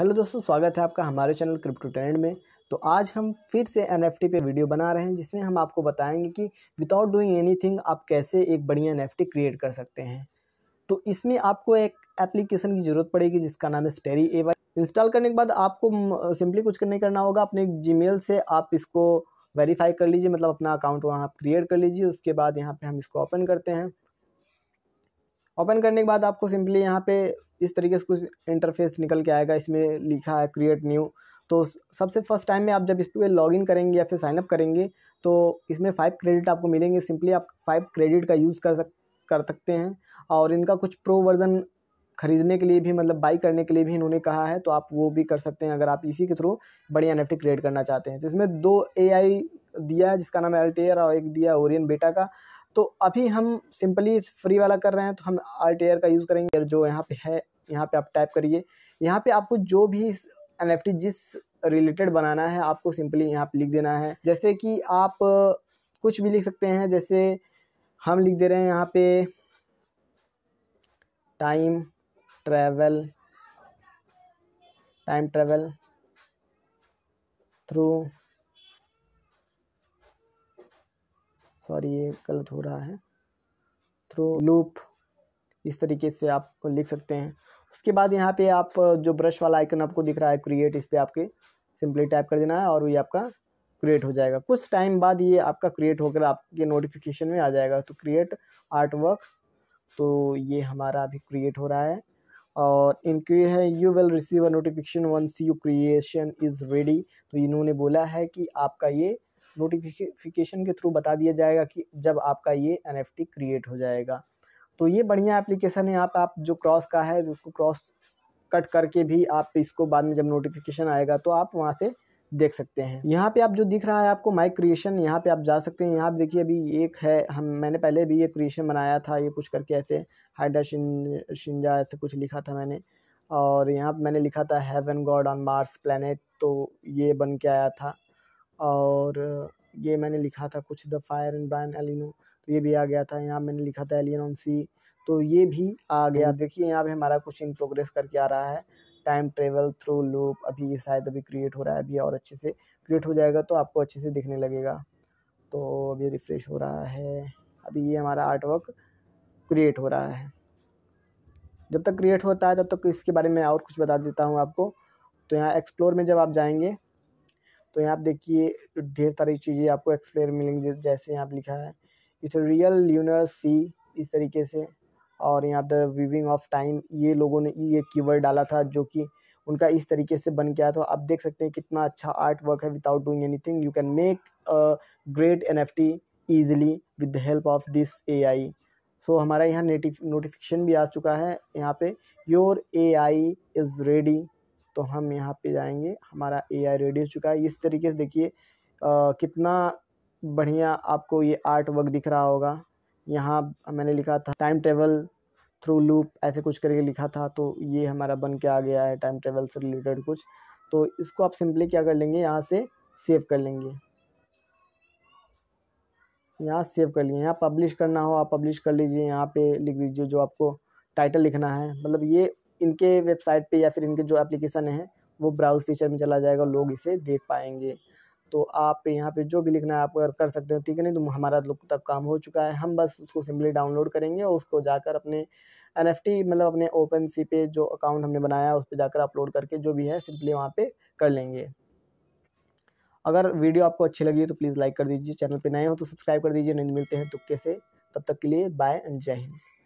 Hello दोस्तों स्वागत है आपका हमारे चैनल क्रिप्टो ट्रेंड में तो आज हम फिर से एन पे वीडियो बना रहे हैं जिसमें हम आपको बताएंगे कि विदाउट डूइंग एनीथिंग आप कैसे एक बढ़िया एन क्रिएट कर सकते हैं तो इसमें आपको एक एप्लीकेशन की ज़रूरत पड़ेगी जिसका नाम है स्टेरी ए इंस्टॉल करने के बाद आपको सिंपली कुछ नहीं करना होगा अपने जी से आप इसको वेरीफाई कर लीजिए मतलब अपना अकाउंट वहाँ क्रिएट कर लीजिए उसके बाद यहाँ पर हम इसको ओपन करते हैं ओपन करने के बाद आपको सिंपली यहाँ पे इस तरीके से कुछ इंटरफेस निकल के आएगा इसमें लिखा है क्रिएट न्यू तो सबसे फर्स्ट टाइम में आप जब इस पर लॉगिन करेंगे या फिर साइनअप करेंगे तो इसमें फाइव क्रेडिट आपको मिलेंगे सिंपली आप फाइव क्रेडिट का यूज़ कर सक कर सकते हैं और इनका कुछ प्रो वर्जन खरीदने के लिए भी मतलब बाई करने के लिए भी इन्होंने कहा है तो आप वो भी कर सकते हैं अगर आप इसी के थ्रू बढ़िया एन क्रिएट करना चाहते हैं तो इसमें दो ए दिया है जिसका नाम है अल्टेयर और एक दिया ओरियन बेटा का तो अभी हम सिंपली फ्री वाला कर रहे हैं तो हम आल्ट एयर का यूज़ करेंगे जो यहाँ पे है यहाँ पे आप टाइप करिए यहाँ पे आपको जो भी एन जिस रिलेटेड बनाना है आपको सिंपली यहाँ पे लिख देना है जैसे कि आप कुछ भी लिख सकते हैं जैसे हम लिख दे रहे हैं यहाँ पे time travel time travel through sorry ये गलत हो रहा है थ्रू लूप इस तरीके से आप लिख सकते हैं उसके बाद यहाँ पे आप जो ब्रश वाला आइकन आपको दिख रहा है क्रिएट इस पर आपके सिंपली टाइप कर देना है और ये आपका क्रिएट हो जाएगा कुछ टाइम बाद ये आपका क्रिएट होकर आपके नोटिफिकेशन में आ जाएगा तो क्रिएट आर्ट वर्क तो ये हमारा अभी क्रिएट हो रहा है और इनके है you will receive a notification once you creation is ready तो इन्होंने बोला है कि आपका ये नोटिफिकेशन के थ्रू बता दिया जाएगा कि जब आपका ये एन क्रिएट हो जाएगा तो ये बढ़िया एप्लीकेशन है आप आप जो क्रॉस का है उसको क्रॉस कट करके भी आप इसको बाद में जब नोटिफिकेशन आएगा तो आप वहाँ से देख सकते हैं यहाँ पे आप जो दिख रहा है आपको माइक क्रिएशन यहाँ पे आप जा सकते हैं यहाँ पर देखिए अभी एक है हम मैंने पहले भी ये क्रिएशन बनाया था ये कुछ करके ऐसे हाइडा शिन शिंजा ऐसे कुछ लिखा था मैंने और यहाँ मैंने लिखा था heaven god on Mars planet तो ये बन के आया था और ये मैंने लिखा था कुछ द फायर एंड ब्रायन एलिनो तो ये भी आ गया था यहाँ मैंने लिखा था एलियन ऑन सी तो ये भी आ गया हम्म। देखिए यहाँ पे हमारा कुछ इन प्रोग्रेस करके आ रहा है टाइम ट्रेवल थ्रू लूप अभी ये शायद अभी क्रिएट हो रहा है अभी और अच्छे से क्रिएट हो जाएगा तो आपको अच्छे से दिखने लगेगा तो अभी रिफ़्रेश हो रहा है अभी ये हमारा आर्टवर्क क्रिएट हो रहा है जब तक क्रिएट होता है तब तक इसके बारे में और कुछ बता देता हूँ आपको तो यहाँ एक्सप्लोर में जब आप जाएंगे तो यहाँ आप देखिए ढेर सारी चीज़ें आपको एक्सप्लेन मिलेंगी जैसे यहाँ लिखा है इट्स रियल ल्यूनर सी इस तरीके से और यहाँ द विविंग ऑफ टाइम ये लोगों ने ये कीवर्ड डाला था जो कि उनका इस तरीके से बन गया था आप देख सकते हैं कितना अच्छा आर्ट वर्क है without doing anything you can make great N F T easily with the help of this A I so हमारा यहाँ नोटिफिकेशन भी आ चुका है यहाँ पे your A I is ready तो हम यहाँ पे जाएंगे हमारा एआई रेडी हो चुका है इस तरीके से देखिए कितना बढ़िया आपको ये आर्ट वर्क दिख रहा होगा यहाँ मैंने लिखा था टाइम ट्रेवल थ्रू लूप ऐसे कुछ करके लिखा था तो ये हमारा बन के आ गया है टाइम ट्रेवल से रिलेटेड कुछ तो इसको आप सिंपली क्या कर लेंगे यहाँ से सेव कर लेंगे यहाँ सेव कर लिए यहाँ पब्लिश करना हो आप पब्लिश कर लीजिए यहाँ पे लिख दीजिए जो आपको टाइटल लिखना है मतलब ये इनके वेबसाइट पे या फिर इनके जो एप्लीकेशन है वो ब्राउज फीचर में चला जाएगा लोग इसे देख पाएंगे तो आप यहाँ पे जो भी लिखना है आप अगर कर सकते हो ठीक है नहीं तो हमारा लोग तक काम हो चुका है हम बस उसको सिंपली डाउनलोड करेंगे और उसको जाकर अपने एन मतलब अपने ओपन सी पे जो अकाउंट हमने बनाया है उस पर जाकर अपलोड करके जो भी है सिंपली वहाँ पर कर लेंगे अगर वीडियो आपको अच्छी लगी तो प्लीज़ लाइक कर दीजिए चैनल पर नए हो तो सब्सक्राइब कर दीजिए नहीं तो मिलते हैं तो से तब तक के लिए बाय एंड जय हिंद